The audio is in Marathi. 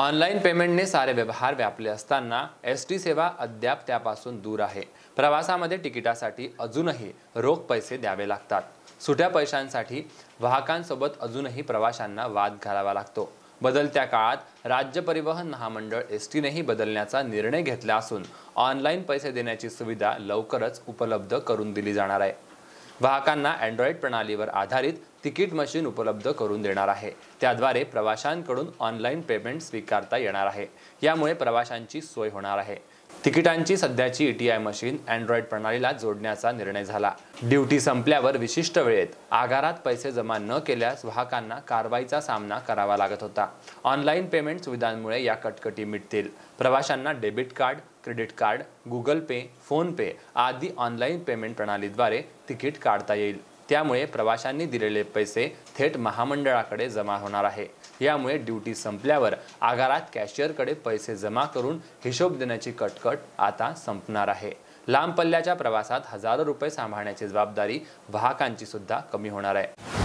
ऑनलाईन पेमेंटने सारे व्यवहार व्यापले असताना एस टी सेवा अद्याप त्यापासून दूर आहे प्रवासामध्ये तिकिटासाठी अजूनही रोख पैसे द्यावे लागतात सुट्या पैशांसाठी वाहकांसोबत अजूनही प्रवाशांना वाद घालावा लागतो बदलत्या काळात राज्य परिवहन महामंडळ एस टीनेही बदलण्याचा निर्णय घेतला असून ऑनलाईन पैसे देण्याची सुविधा लवकरच उपलब्ध करून दिली जाणार आहे वाहकांना अँड्रॉइड प्रणालीवर आधारित तिकीट मशीन उपलब्ध करून देणार आहे त्याद्वारे प्रवाशांकडून ऑनलाईन पेमेंट स्वीकारता येणार आहे यामुळे प्रवाशांची सोय होणार आहे तिकिटांची सध्याची E T I machine android प्रणालीला जोडण्याचा निर्णय झाला ड्युटी संपल्यावर विशिष्ट वेळेत आगारात पैसे जमा न केल्यास वाहकांना कारवाईचा सामना करावा लागत होता ऑनलाईन पेमेंट सुविधांमुळे या कटकटी मिटतील प्रवाशांना debit card credit card Google pay pay आदी ऑनलाईन पेमेंट प्रणालीद्वारे तिकीट काढता येईल त्यामुळे प्रवाशांनी दिलेले पैसे थेट महामंडळाकडे जमा होणार आहे यामुळे ड्युटी संपल्यावर आगारात कॅशियरकडे पैसे जमा करून हिशोब देण्याची कटकट आता संपणार आहे लांब पल्ल्याच्या प्रवासात हजारो रुपये सांभाळण्याची जबाबदारी वाहकांची सुद्धा कमी होणार आहे